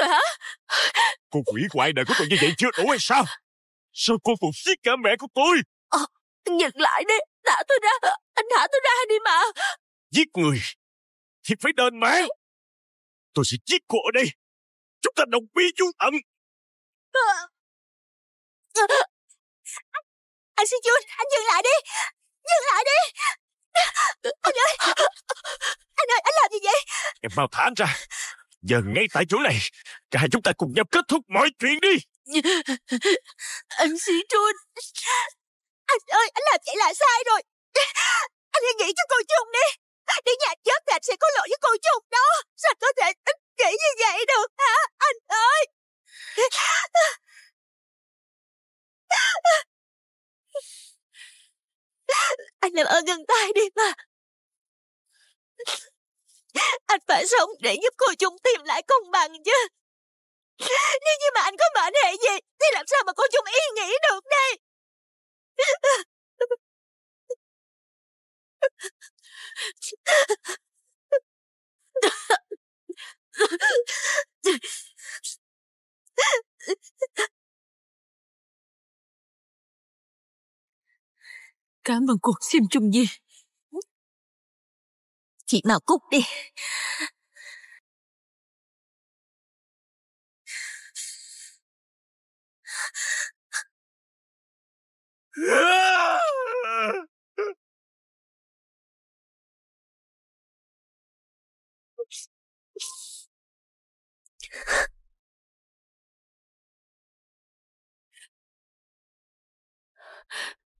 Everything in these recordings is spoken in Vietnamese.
rồi hả? Cô quỷ hoại đời của tôi như vậy chưa đủ hay sao? Sao cô phục giết cả mẹ của tôi? Ờ, nhận lại đi, thả tôi ra, anh thả tôi ra đi mà. Giết người thì phải đền mạng. Tôi sẽ giết cô ở đây. Chúng ta đồng quy chung tận. À, anh, xin chú, anh dừng lại đi. Dừng lại đi. Anh ơi, anh ơi, anh làm gì vậy? Em mau thả anh ra. Giờ ngay tại chỗ này, cả hai chúng ta cùng nhau kết thúc mọi chuyện đi. Anh Sĩ Trun, anh ơi, anh làm vậy là sai rồi. Anh hãy nghĩ cho cô chung đi. Để nhà chết thì sẽ có lỗi với cô chung đó. Sao có thể anh nghĩ như vậy được hả? Anh ơi. Anh làm ơn ngừng tay đi mà. Anh phải sống để giúp cô chung tìm lại công bằng chứ. Nếu như mà anh có mệnh hệ gì thì làm sao mà cô chung yên nghĩ được đây. Cảm ơn cuộc xem chung gì thì mau cút đi.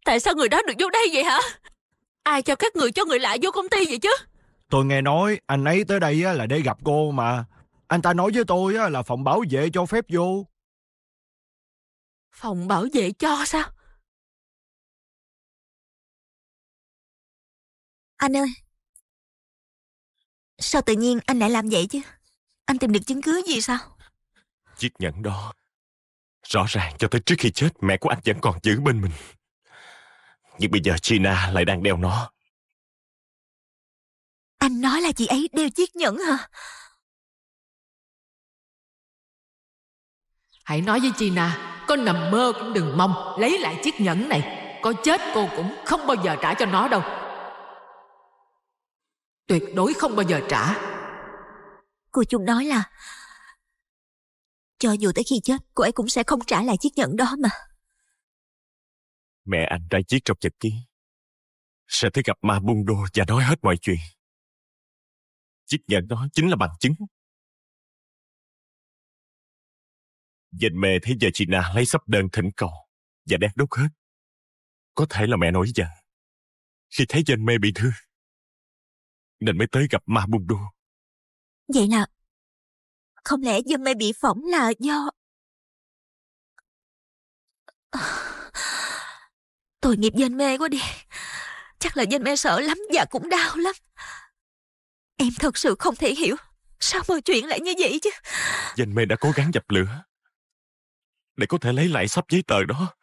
Tại sao người đó được vô đây vậy hả? Ai cho các người cho người lạ vô công ty vậy chứ? Tôi nghe nói anh ấy tới đây là để gặp cô mà. Anh ta nói với tôi là phòng bảo vệ cho phép vô. Phòng bảo vệ cho sao? Anh ơi, sao tự nhiên anh lại làm vậy chứ? Anh tìm được chứng cứ gì sao? Chiếc nhẫn đó, rõ ràng cho tới trước khi chết mẹ của anh vẫn còn giữ bên mình. Nhưng bây giờ Gina lại đang đeo nó. Anh nói là chị ấy đeo chiếc nhẫn hả? Hãy nói với chị nà, có nằm mơ cũng đừng mong lấy lại chiếc nhẫn này. Có chết cô cũng không bao giờ trả cho nó đâu. Tuyệt đối không bao giờ trả. Cô chung nói là cho dù tới khi chết, cô ấy cũng sẽ không trả lại chiếc nhẫn đó mà. Mẹ anh đã chiếc trong nhật ký. Sẽ tới gặp ma đô và nói hết mọi chuyện chiếc nhẫn đó chính là bằng chứng. Dành mê thấy giờ chị Na lấy sắp đơn thỉnh cầu và đang đốt hết. Có thể là mẹ nổi giận. Khi thấy dành mê bị thương, nên mới tới gặp ma bùng đô. Vậy là, không lẽ dành mê bị phỏng là do... Tội nghiệp dành mê quá đi. Chắc là dành mê sợ lắm và cũng đau lắm. Em thật sự không thể hiểu Sao mọi chuyện lại như vậy chứ Danh mê đã cố gắng dập lửa Để có thể lấy lại sắp giấy tờ đó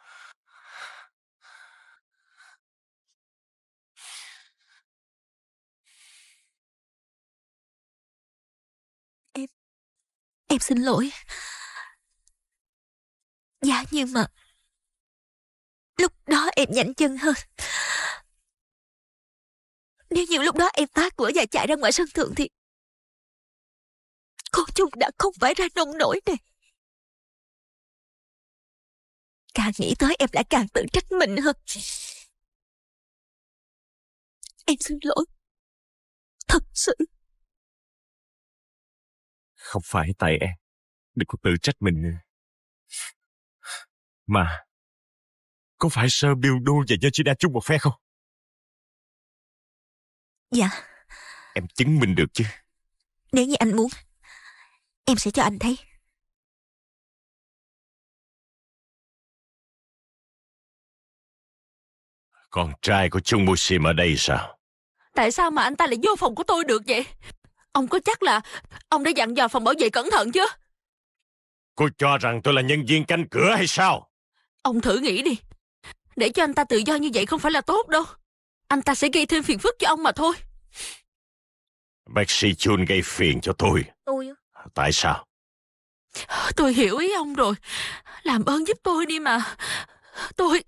Em Em xin lỗi Dạ nhưng mà Lúc đó em nhanh chân hơn nếu như lúc đó em phá cửa và chạy ra ngoài sân thượng thì Cô Trung đã không phải ra nông nổi này Càng nghĩ tới em lại càng tự trách mình hơn Em xin lỗi Thật sự Không phải tại em Đừng có tự trách mình nữa Mà Có phải Sir Bill Du và Yoshida chung một phe không Dạ Em chứng minh được chứ Nếu như anh muốn Em sẽ cho anh thấy Con trai của Chung Musim ở đây sao Tại sao mà anh ta lại vô phòng của tôi được vậy Ông có chắc là Ông đã dặn dò phòng bảo vệ cẩn thận chứ Cô cho rằng tôi là nhân viên canh cửa hay sao Ông thử nghĩ đi Để cho anh ta tự do như vậy không phải là tốt đâu anh ta sẽ gây thêm phiền phức cho ông mà thôi. Bác sĩ Chun gây phiền cho tôi. Tôi Tại sao? Tôi hiểu ý ông rồi. Làm ơn giúp tôi đi mà. Tôi,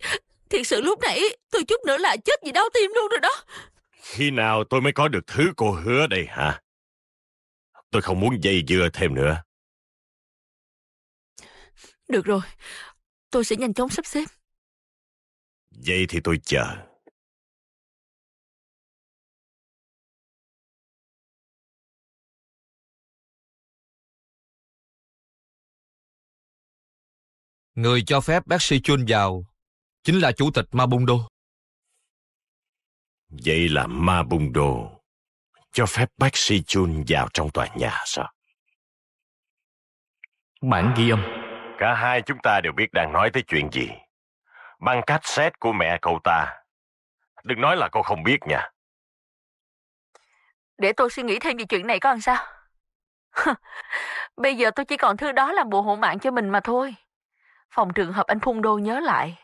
thiệt sự lúc nãy tôi chút nữa là chết vì đau tim luôn rồi đó. Khi nào tôi mới có được thứ cô hứa đây hả? Tôi không muốn dây dưa thêm nữa. Được rồi, tôi sẽ nhanh chóng sắp xếp. Vậy thì tôi chờ. Người cho phép bác sĩ Chun vào chính là chủ tịch ma đô Vậy là ma đô cho phép bác sĩ Chun vào trong tòa nhà sao? Bản ghi âm. Cả hai chúng ta đều biết đang nói tới chuyện gì. bằng cách xét của mẹ cậu ta. Đừng nói là cô không biết nha. Để tôi suy nghĩ thêm về chuyện này có làm sao? Bây giờ tôi chỉ còn thứ đó làm bộ hộ mạng cho mình mà thôi phòng trường hợp anh Phung Đô nhớ lại.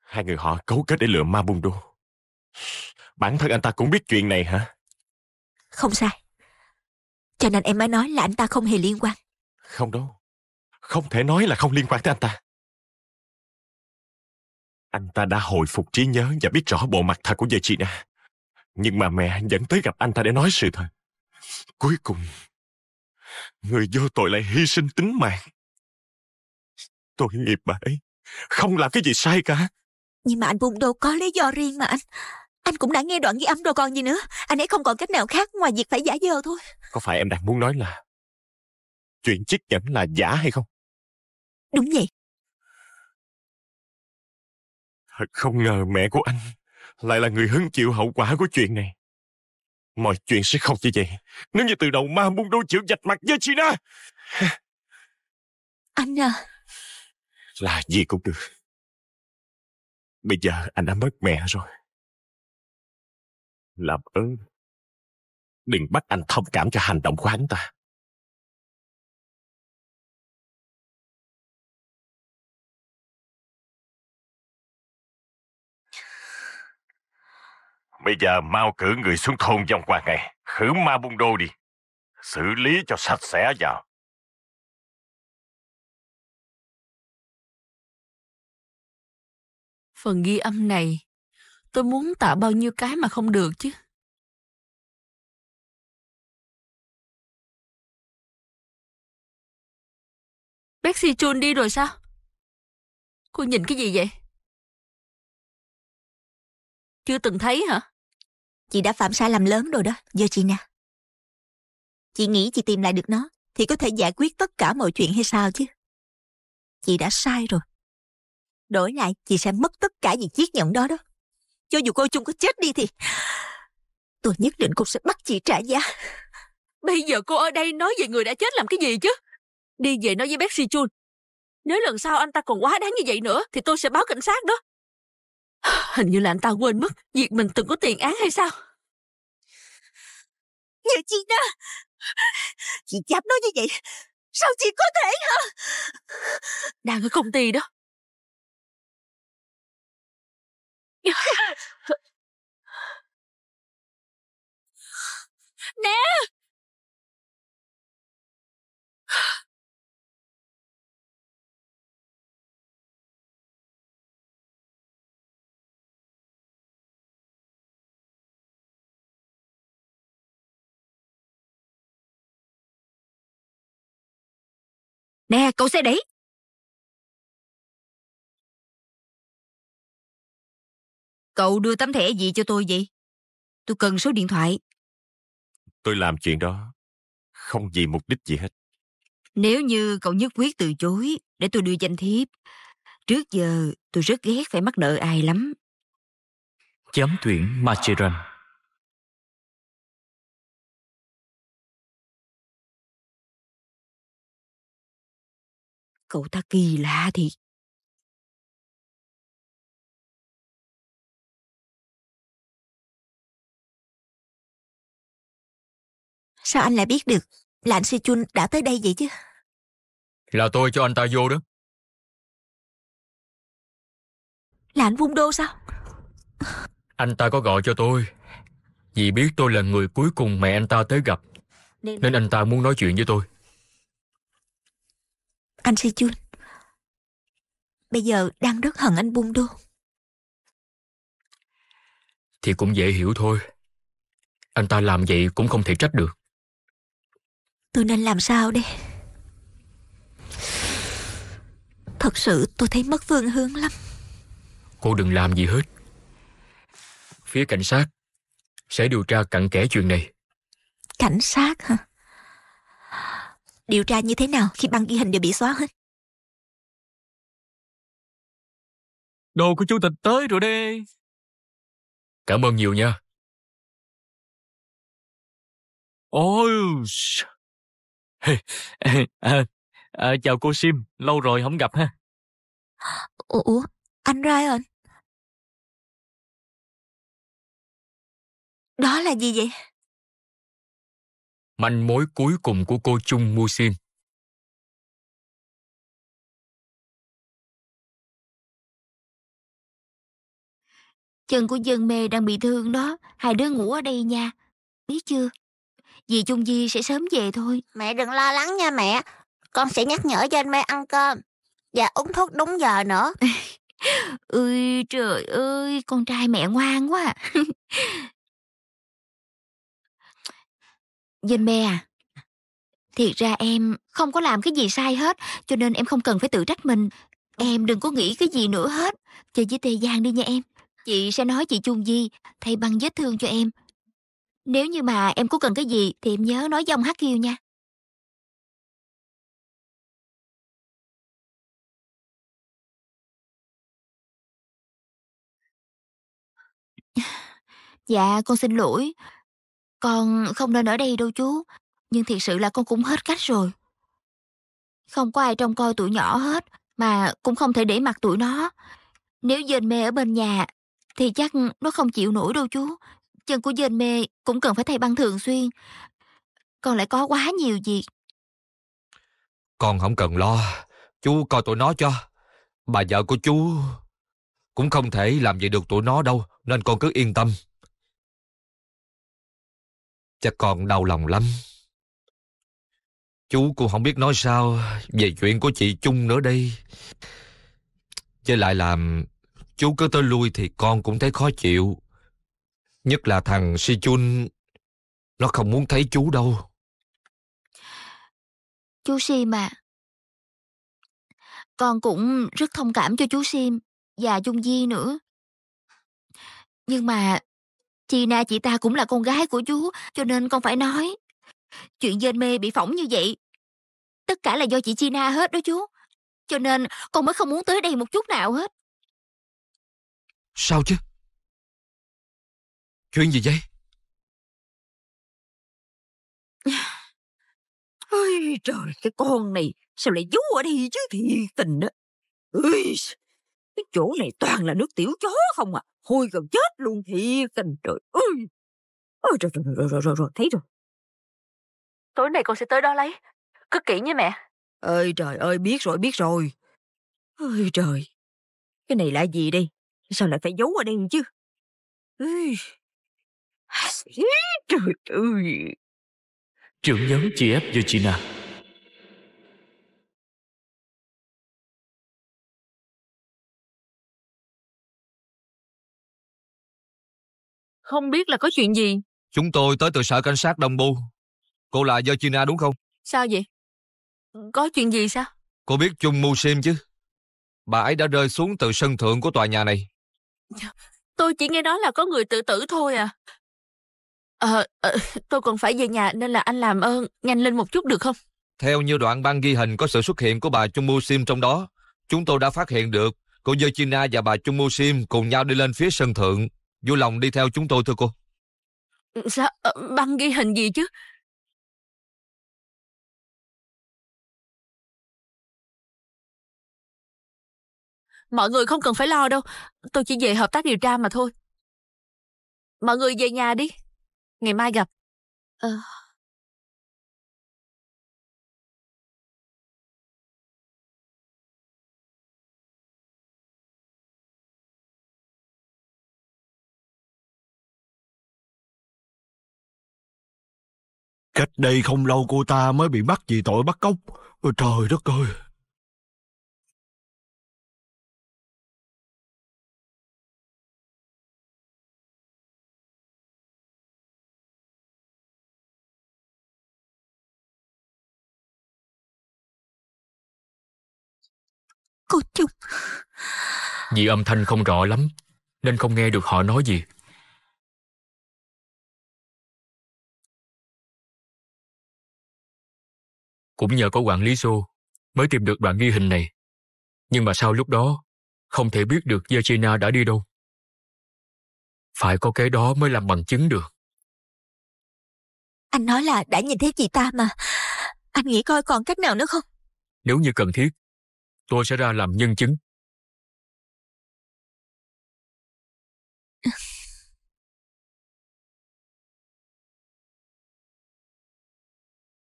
Hai người họ cấu kết để lừa ma Bung Đô. Bản thân anh ta cũng biết chuyện này hả? Không sai. Cho nên em mới nói là anh ta không hề liên quan. Không đâu. Không thể nói là không liên quan tới anh ta. Anh ta đã hồi phục trí nhớ và biết rõ bộ mặt thật của chị nè Nhưng mà mẹ vẫn tới gặp anh ta để nói sự thật. Cuối cùng, người vô tội lại hy sinh tính mạng tôi nghiệp bà ấy Không làm cái gì sai cả Nhưng mà anh Bung đâu có lý do riêng mà anh Anh cũng đã nghe đoạn ghi âm rồi còn gì nữa Anh ấy không còn cách nào khác ngoài việc phải giả dơ thôi Có phải em đang muốn nói là Chuyện chiếc nhẫn là giả hay không Đúng vậy Thật không ngờ mẹ của anh Lại là người hứng chịu hậu quả của chuyện này Mọi chuyện sẽ không như vậy Nếu như từ đầu ma muốn đối chịu dạch mặt với China Anh à là gì cũng được bây giờ anh đã mất mẹ rồi làm ơn đừng bắt anh thông cảm cho hành động của hắn ta Bây giờ mau cử người xuống thôn vòng qua ngày, khử ma bung đô đi, xử lý cho sạch sẽ vào. Phần ghi âm này, tôi muốn tạo bao nhiêu cái mà không được chứ. Bexy Chun đi rồi sao? Cô nhìn cái gì vậy? Chưa từng thấy hả? Chị đã phạm sai lầm lớn rồi đó, Giờ chị nè, Chị nghĩ chị tìm lại được nó thì có thể giải quyết tất cả mọi chuyện hay sao chứ? Chị đã sai rồi. Đổi lại, chị sẽ mất tất cả những chiếc nhẫn đó đó. Cho dù cô chung có chết đi thì... Tôi nhất định cũng sẽ bắt chị trả giá. Bây giờ cô ở đây nói về người đã chết làm cái gì chứ? Đi về nói với bác Si Chun. Nếu lần sau anh ta còn quá đáng như vậy nữa thì tôi sẽ báo cảnh sát đó. Hình như là anh ta quên mất việc mình từng có tiền án hay sao? Như chị đó! Chị dám nói như vậy Sao chị có thể hả Đang ở công ty đó nè nè cậu xe đấy. Cậu đưa tấm thẻ gì cho tôi vậy? Tôi cần số điện thoại. Tôi làm chuyện đó không vì mục đích gì hết. Nếu như cậu nhất quyết từ chối để tôi đưa danh thiếp, trước giờ tôi rất ghét phải mắc nợ ai lắm. Chấm tuyển Macheran Cậu ta kỳ lạ thiệt. Sao anh lại biết được là anh Si Chun đã tới đây vậy chứ? Là tôi cho anh ta vô đó. Là anh Vung Đô sao? Anh ta có gọi cho tôi. Vì biết tôi là người cuối cùng mẹ anh ta tới gặp. Nên, nên anh ta muốn nói chuyện với tôi. Anh Si Chun, bây giờ đang rất hận anh Vung Đô. Thì cũng dễ hiểu thôi. Anh ta làm vậy cũng không thể trách được. Tôi nên làm sao đây Thật sự tôi thấy mất phương hướng lắm Cô đừng làm gì hết Phía cảnh sát Sẽ điều tra cặn kẽ chuyện này Cảnh sát hả Điều tra như thế nào khi băng ghi hình đều bị xóa hết Đồ của chủ tịch tới rồi đây Cảm ơn nhiều nha Ôi à, chào cô Sim, lâu rồi không gặp ha. Ủa, anh Ryan? Đó là gì vậy? Manh mối cuối cùng của cô Chung Mu Sim. Chân của dân mê đang bị thương đó, hai đứa ngủ ở đây nha, biết chưa? dì Chung Di sẽ sớm về thôi. Mẹ đừng lo lắng nha mẹ. Con sẽ nhắc nhở cho anh Mê ăn cơm. Và uống thuốc đúng giờ nữa. ơi trời ơi, con trai mẹ ngoan quá. À. Dên Mê à, thiệt ra em không có làm cái gì sai hết, cho nên em không cần phải tự trách mình. Em đừng có nghĩ cái gì nữa hết. Chơi với Tê Giang đi nha em. Chị sẽ nói chị Chung Di, thay băng vết thương cho em. Nếu như mà em có cần cái gì thì em nhớ nói với ông Hắc Hiêu nha. Dạ, con xin lỗi. Con không nên ở đây đâu chú. Nhưng thiệt sự là con cũng hết cách rồi. Không có ai trông coi tụi nhỏ hết, mà cũng không thể để mặt tụi nó. Nếu dên mê ở bên nhà, thì chắc nó không chịu nổi đâu chú chân của dên mê cũng cần phải thay băng thường xuyên. Con lại có quá nhiều việc. Con không cần lo, chú coi tụi nó cho. Bà vợ của chú cũng không thể làm gì được tụi nó đâu, nên con cứ yên tâm. Chắc con đau lòng lắm. Chú cũng không biết nói sao về chuyện của chị Chung nữa đây. Với lại làm chú cứ tới lui thì con cũng thấy khó chịu. Nhất là thằng Si Chun, nó không muốn thấy chú đâu. Chú Sim à, con cũng rất thông cảm cho chú Sim và Dung Di nữa. Nhưng mà chị Na chị ta cũng là con gái của chú, cho nên con phải nói. Chuyện dên mê bị phỏng như vậy, tất cả là do chị China hết đó chú. Cho nên con mới không muốn tới đây một chút nào hết. Sao chứ? Chuyện gì vậy? Ôi trời, cái con này sao lại giấu ở đây chứ thiệt tình á? Ôi, cái chỗ này toàn là nước tiểu chó không à. Hôi gần chết luôn thiệt tình trời ơi. Ôi trời, trời, rồi, rồi, rồi, rồi, thấy rồi. Tối nay con sẽ tới đó lấy. Cứ kỹ nha mẹ. Ơi trời ơi, biết rồi, biết rồi. Ôi trời, cái này là gì đây? Sao lại phải giấu ở đây chứ? Ui, Trời ơi! Trưởng nhóm chị ép Regina. Không biết là có chuyện gì. Chúng tôi tới từ sở cảnh sát Đông Bu. Cô là Regina đúng không? Sao vậy? Có chuyện gì sao? Cô biết Chung Mu Sim chứ? Bà ấy đã rơi xuống từ sân thượng của tòa nhà này. Tôi chỉ nghe nói là có người tự tử thôi à. Ờ, ờ tôi còn phải về nhà nên là anh làm ơn nhanh lên một chút được không? Theo như đoạn băng ghi hình có sự xuất hiện của bà Chung Mu Sim trong đó, chúng tôi đã phát hiện được cô Virginia và bà Chung Mu Sim cùng nhau đi lên phía sân thượng. Vui lòng đi theo chúng tôi thưa cô. Ừ, sao? Ờ, băng ghi hình gì chứ? Mọi người không cần phải lo đâu. Tôi chỉ về hợp tác điều tra mà thôi. Mọi người về nhà đi. Ngày mai gặp. Ờ... Cách đây không lâu cô ta mới bị bắt vì tội bắt cóc. Ôi trời đất ơi! Vì âm thanh không rõ lắm Nên không nghe được họ nói gì Cũng nhờ có quản lý xô Mới tìm được đoạn ghi hình này Nhưng mà sau lúc đó Không thể biết được Yechina đã đi đâu Phải có cái đó mới làm bằng chứng được Anh nói là đã nhìn thấy chị ta mà Anh nghĩ coi còn cách nào nữa không Nếu như cần thiết Tôi sẽ ra làm nhân chứng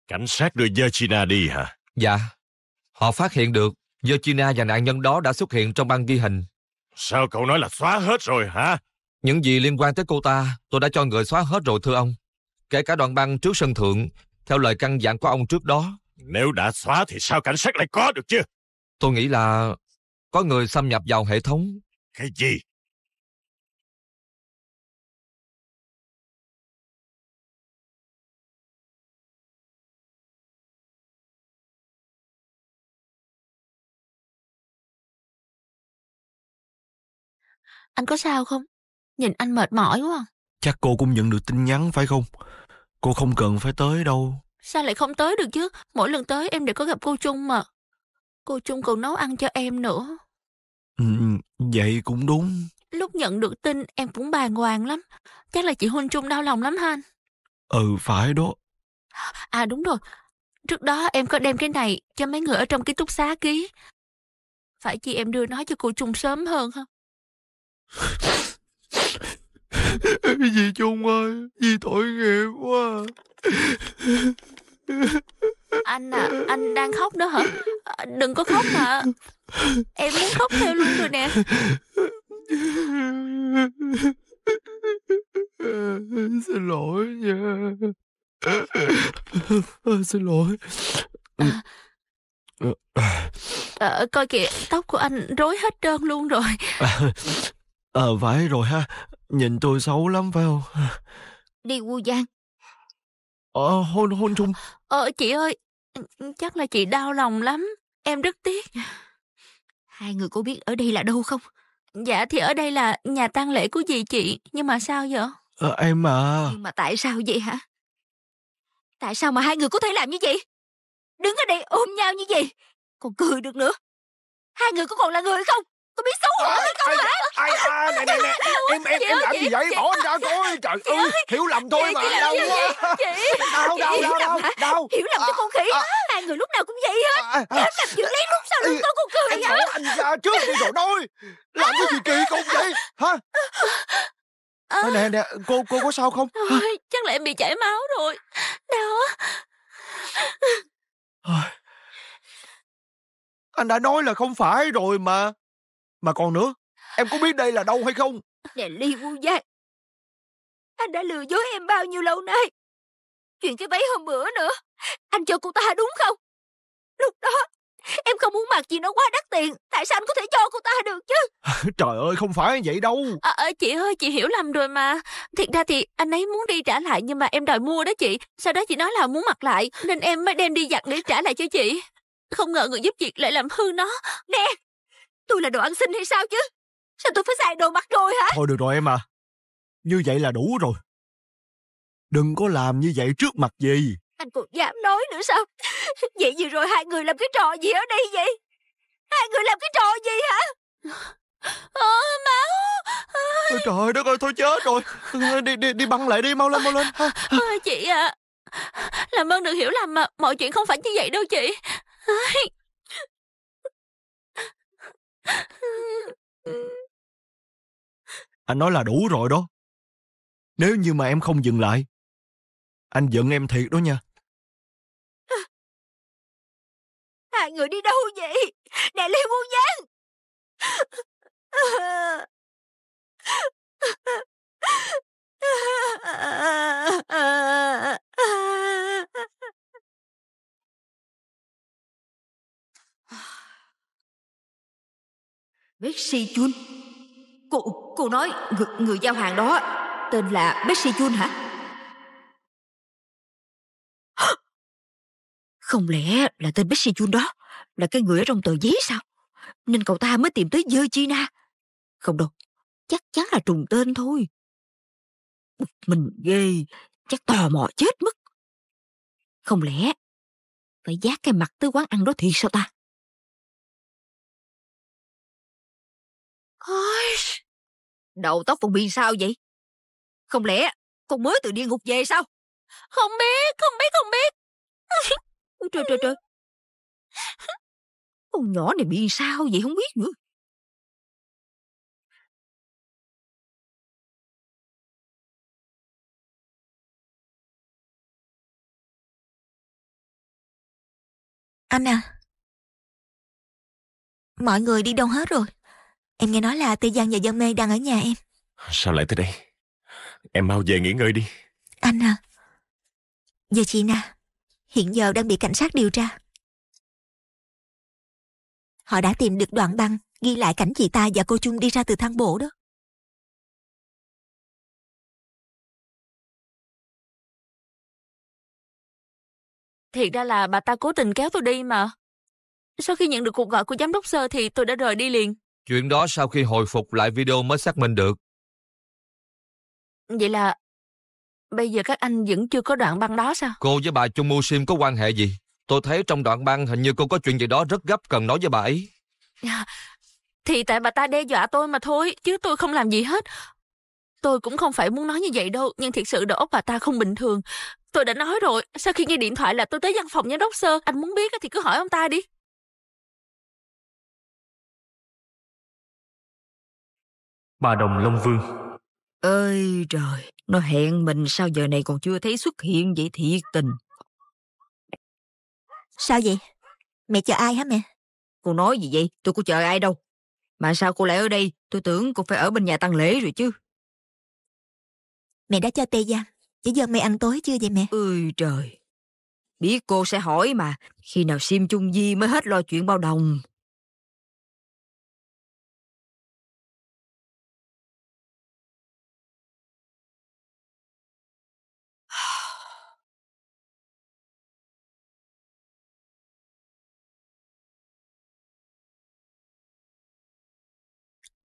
Cảnh sát đưa Virginia đi hả? Dạ. Họ phát hiện được Virginia và nạn nhân đó đã xuất hiện trong băng ghi hình. Sao cậu nói là xóa hết rồi hả? Những gì liên quan tới cô ta, tôi đã cho người xóa hết rồi thưa ông. Kể cả đoạn băng trước sân thượng, theo lời căn dặn của ông trước đó. Nếu đã xóa thì sao cảnh sát lại có được chứ? Tôi nghĩ là có người xâm nhập vào hệ thống. Cái gì? Anh có sao không? Nhìn anh mệt mỏi quá. À. Chắc cô cũng nhận được tin nhắn phải không? Cô không cần phải tới đâu. Sao lại không tới được chứ? Mỗi lần tới em đều có gặp cô Trung mà. Cô Trung còn nấu ăn cho em nữa. Ừ, ừ vậy cũng đúng. Lúc nhận được tin em cũng bàng hoàng lắm. Chắc là chị Huynh Trung đau lòng lắm ha Ừ, phải đó. À đúng rồi. Trước đó em có đem cái này cho mấy người ở trong ký túc xá ký. Phải chị em đưa nó cho cô Trung sớm hơn không? Dì Trung ơi, dì tội nghiệp quá. Anh à, anh đang khóc đó hả? À, đừng có khóc mà. Em muốn khóc theo luôn rồi nè. Xin lỗi nha. Xin lỗi. À, à, coi kìa, tóc của anh rối hết trơn luôn rồi. Ờ à, phải rồi ha, nhìn tôi xấu lắm phải không? Đi Wu Giang. Ờ, à, hôn hôn chung. Ờ, chị ơi, ừ, chắc là chị đau lòng lắm, em rất tiếc. Hai người có biết ở đây là đâu không? Dạ thì ở đây là nhà tang lễ của dì chị, nhưng mà sao vậy? Ờ, à, em mà... Nhưng mà tại sao vậy hả? Tại sao mà hai người có thể làm như vậy? Đứng ở đây ôm nhau như vậy, còn cười được nữa. Hai người có còn là người không? Cô biết xấu hổ hay không hả? Ai à, nè nè nè, em em em làm gì vậy? Bỏ anh ra coi. Trời ơi, hiểu lầm thôi mà. Đau quá. Đau đau đau đau. Đau. Hiểu lầm cái con khỉ đó, hai người lúc nào cũng vậy hết. Dám à, à. làm chuyện lén lúc sau lưng tôi cô cười hả? anh ra trước đi rồi nói. Làm cái gì kỳ cục vậy? Hả? À, nè nè cô cô có sao không Ôi, chắc là em bị chảy máu rồi đau anh đã nói là không phải rồi mà mà còn nữa, em có biết đây là đâu hay không? Nè Ly Vu Giang, anh đã lừa dối em bao nhiêu lâu nay? Chuyện cái váy hôm bữa nữa, anh cho cô ta đúng không? Lúc đó, em không muốn mặc gì nó quá đắt tiền, tại sao anh có thể cho cô ta được chứ? Trời ơi, không phải vậy đâu. À, à, chị ơi, chị hiểu lầm rồi mà. Thiệt ra thì anh ấy muốn đi trả lại nhưng mà em đòi mua đó chị. Sau đó chị nói là muốn mặc lại, nên em mới đem đi giặt để trả lại cho chị. Không ngờ người giúp việc lại làm hư nó. Nè, tôi là đồ ăn xin hay sao chứ Sao tôi phải xài đồ mặt rồi hả Thôi được rồi em à Như vậy là đủ rồi Đừng có làm như vậy trước mặt gì Anh còn dám nói nữa sao Vậy vừa rồi hai người làm cái trò gì ở đây vậy Hai người làm cái trò gì hả Ờ máu Ôi trời đất ơi thôi chết rồi Đi đi đi băng lại đi mau lên mau lên Ôi ờ, chị à Làm ơn đừng hiểu lầm mà Mọi chuyện không phải như vậy đâu chị anh nói là đủ rồi đó. Nếu như mà em không dừng lại, anh giận em thiệt đó nha. Hai người đi đâu vậy? Đại Liên Muôn Giang! Bexi Chun Cô, cô nói người, người giao hàng đó tên là Bexi Chun hả? Không lẽ là tên Bexi Chun đó là cái người ở trong tờ giấy sao? Nên cậu ta mới tìm tới Dơ China. Không đâu, chắc chắn là trùng tên thôi. mình ghê, chắc tò mò chết mất. Không lẽ phải giác cái mặt tới quán ăn đó thiệt sao ta? Ôi... Đầu tóc Phong Biên sao vậy? Không lẽ con mới từ địa ngục về sao? Không biết, không biết, không biết. trời trời trời. Con nhỏ này bị sao vậy không biết nữa. Anh à Mọi người đi đâu hết rồi Em nghe nói là Tây Giang và Giang Mê đang ở nhà em Sao lại tới đây Em mau về nghỉ ngơi đi Anh à giờ chị Na Hiện giờ đang bị cảnh sát điều tra Họ đã tìm được đoạn băng Ghi lại cảnh chị ta và cô Chung đi ra từ thang bộ đó Thiệt ra là bà ta cố tình kéo tôi đi mà Sau khi nhận được cuộc gọi của giám đốc sơ thì tôi đã rời đi liền Chuyện đó sau khi hồi phục lại video mới xác minh được. Vậy là bây giờ các anh vẫn chưa có đoạn băng đó sao? Cô với bà Chung Mu Sim có quan hệ gì? Tôi thấy trong đoạn băng hình như cô có chuyện gì đó rất gấp cần nói với bà ấy. À, thì tại bà ta đe dọa tôi mà thôi, chứ tôi không làm gì hết. Tôi cũng không phải muốn nói như vậy đâu, nhưng thiệt sự đầu óc bà ta không bình thường. Tôi đã nói rồi, sau khi nghe điện thoại là tôi tới văn phòng giám đốc sơ, anh muốn biết thì cứ hỏi ông ta đi. Bà Đồng Long Vương Ơi trời, nó hẹn mình sao giờ này còn chưa thấy xuất hiện vậy thiệt tình. Sao vậy? Mẹ chờ ai hả mẹ? Cô nói gì vậy? Tôi có chờ ai đâu. Mà sao cô lại ở đây? Tôi tưởng cô phải ở bên nhà tăng lễ rồi chứ. Mẹ đã cho tê giang. Chỉ giờ mẹ ăn tối chưa vậy mẹ? Ơi trời. Biết cô sẽ hỏi mà. Khi nào Sim Chung Di mới hết lo chuyện bao đồng.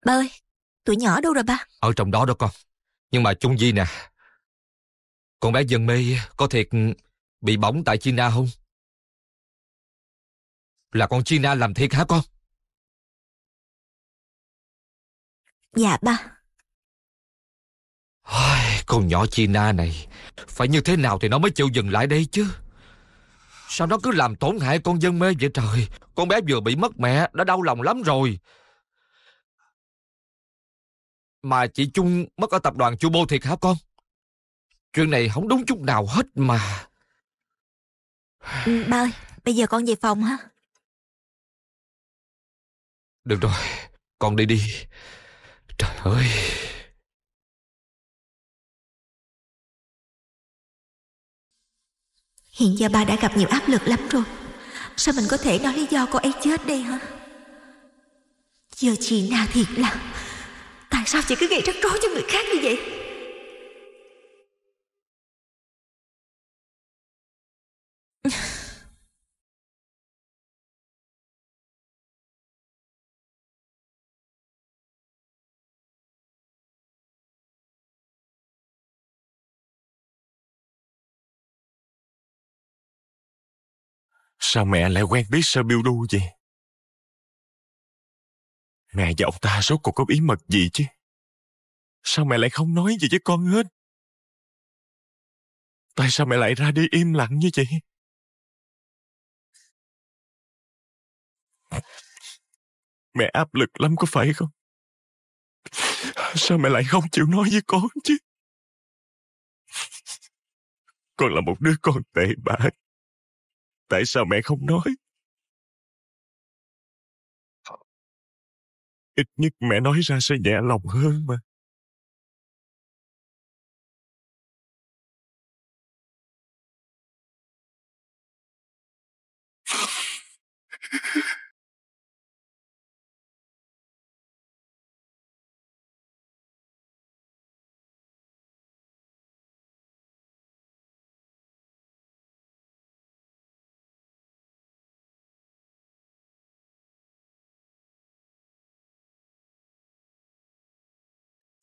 Ba ơi, tụi nhỏ đâu rồi ba? Ở trong đó đó con. Nhưng mà chung Di nè, con bé dân mê có thiệt bị bỏng tại China không? Là con China làm thiệt hả con? Dạ ba. con nhỏ China này, phải như thế nào thì nó mới chịu dừng lại đây chứ? Sao nó cứ làm tổn hại con dân mê vậy trời? Con bé vừa bị mất mẹ, đã đau lòng lắm rồi mà chị Chung mất ở tập đoàn Chu Bô thiệt hả con? Chuyện này không đúng chút nào hết mà. Ừ, ba ơi, bây giờ con về phòng hả? Được rồi, con đi đi. Trời ơi. Hiện giờ ba đã gặp nhiều áp lực lắm rồi. Sao mình có thể nói lý do cô ấy chết đây hả? Giờ chị Na thiệt là sao chị cứ gây rắc rối cho người khác như vậy Sao mẹ lại quen biết Sơ biêu Đu vậy? Mẹ và ông ta rốt cuộc có bí mật gì chứ? Sao mẹ lại không nói gì với con hết? Tại sao mẹ lại ra đi im lặng như vậy? Mẹ áp lực lắm có phải không? Sao mẹ lại không chịu nói với con chứ? Con là một đứa con tệ bạc. Tại sao mẹ không nói? Ít nhất mẹ nói ra sẽ nhẹ lòng hơn mà.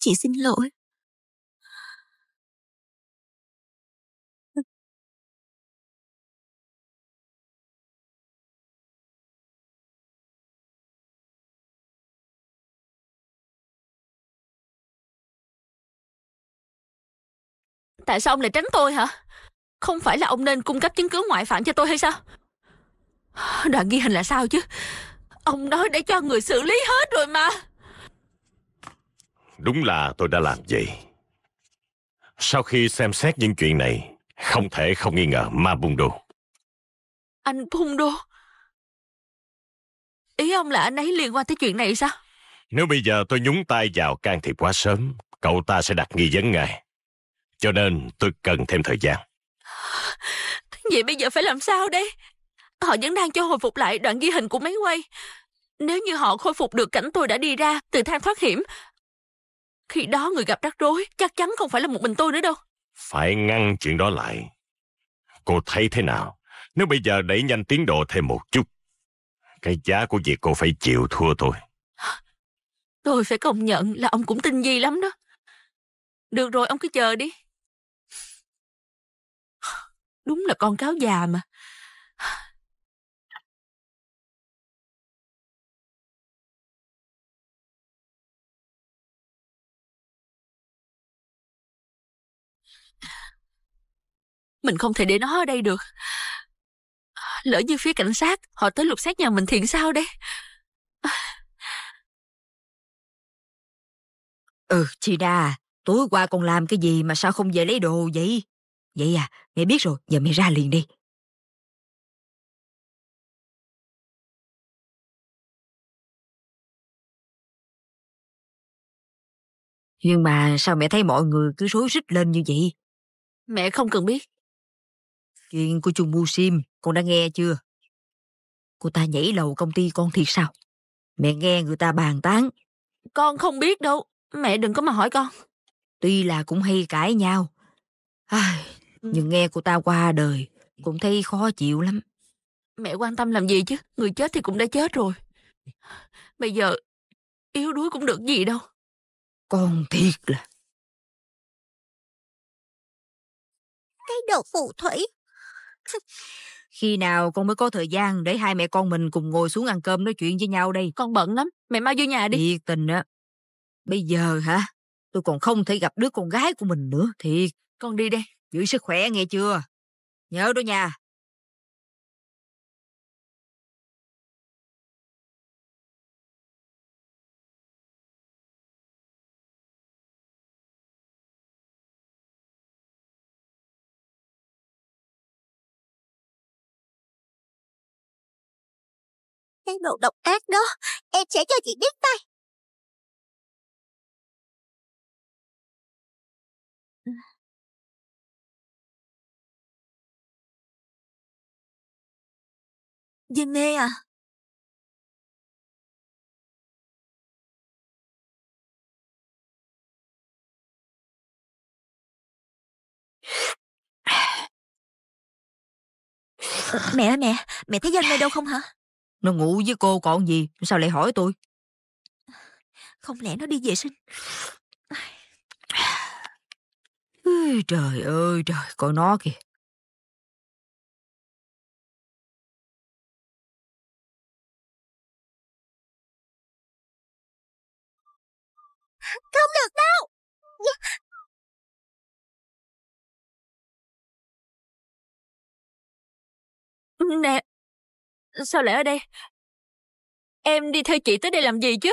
Chị xin lỗi. Tại sao ông lại tránh tôi hả? Không phải là ông nên cung cấp chứng cứ ngoại phạm cho tôi hay sao? Đoạn ghi hình là sao chứ? Ông nói để cho người xử lý hết rồi mà. Đúng là tôi đã làm vậy. Sau khi xem xét những chuyện này, không thể không nghi ngờ Ma Bundo. Anh Bundo? Ý ông là anh ấy liên quan tới chuyện này sao? Nếu bây giờ tôi nhúng tay vào can thiệp quá sớm, cậu ta sẽ đặt nghi vấn ngay. Cho nên tôi cần thêm thời gian. Vậy bây giờ phải làm sao đây? Họ vẫn đang cho hồi phục lại đoạn ghi hình của máy quay. Nếu như họ khôi phục được cảnh tôi đã đi ra từ thang thoát hiểm, khi đó người gặp rắc rối chắc chắn không phải là một mình tôi nữa đâu. Phải ngăn chuyện đó lại. Cô thấy thế nào? Nếu bây giờ đẩy nhanh tiến độ thêm một chút, cái giá của việc cô phải chịu thua tôi. Tôi phải công nhận là ông cũng tin gì lắm đó. Được rồi, ông cứ chờ đi. Đúng là con cáo già mà. Mình không thể để nó ở đây được. Lỡ như phía cảnh sát, họ tới lục xét nhà mình thì sao đây? Ừ, chị Đà, tối qua con làm cái gì mà sao không về lấy đồ vậy? Vậy à, mẹ biết rồi, giờ mẹ ra liền đi. Nhưng mà sao mẹ thấy mọi người cứ rối rít lên như vậy? Mẹ không cần biết. Chuyện của Chung mua Sim, con đã nghe chưa? Cô ta nhảy lầu công ty con thiệt sao? Mẹ nghe người ta bàn tán. Con không biết đâu, mẹ đừng có mà hỏi con. Tuy là cũng hay cãi nhau. Ai, ừ. nhưng nghe cô ta qua đời, cũng thấy khó chịu lắm. Mẹ quan tâm làm gì chứ, người chết thì cũng đã chết rồi. Bây giờ, yếu đuối cũng được gì đâu. Con thiệt là... Cái đồ phù thủy khi nào con mới có thời gian để hai mẹ con mình cùng ngồi xuống ăn cơm nói chuyện với nhau đây? Con bận lắm, mẹ mau vô nhà đi. Thiệt tình á. Bây giờ hả? Tôi còn không thể gặp đứa con gái của mình nữa, thiệt. Con đi đây, giữ sức khỏe nghe chưa? Nhớ đó nha, cái đồ độc ác đó, em sẽ cho chị biết tay. Dân nê à? Mẹ mẹ, mẹ thấy Dân Nê đâu không hả? Nó ngủ với cô còn gì, sao lại hỏi tôi? Không lẽ nó đi vệ sinh? trời ơi trời, coi nó kìa. Không được đâu! Nè, Sao lại ở đây? Em đi theo chị tới đây làm gì chứ?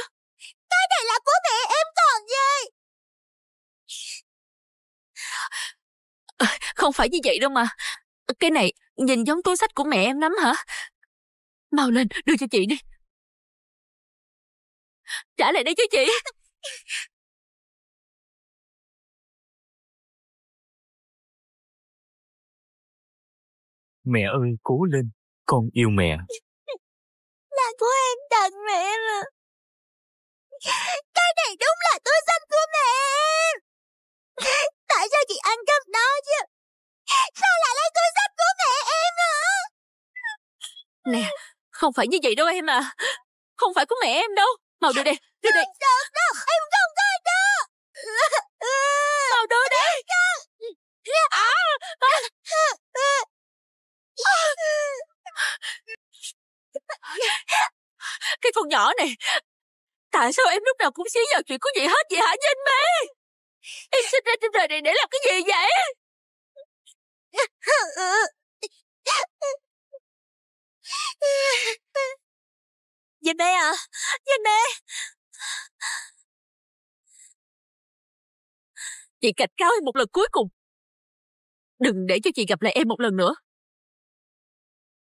Cái này là của mẹ em còn gì? Không phải như vậy đâu mà. Cái này nhìn giống túi sách của mẹ em lắm hả? Mau lên, đưa cho chị đi. Trả lại đây cho chị. Mẹ ơi, cố lên con yêu mẹ. Là của em tặng mẹ mà. Cái này đúng là túi xanh của mẹ em. Tại sao chị ăn cắp đó chứ? Sao lại lấy túi xanh của mẹ em hả? Nè, không phải như vậy đâu em à. Không phải của mẹ em đâu. Mau đưa đây, đưa đây. Được đâu, em không có đâu. Mau đưa đây. À, à. Cái con nhỏ này Tại sao em lúc nào cũng xíu vào chuyện của chị hết vậy hả Vinh Mê Em sinh ra trên đời này để làm cái gì vậy Vinh Mê à Vinh Mê Chị cảnh cáo em một lần cuối cùng Đừng để cho chị gặp lại em một lần nữa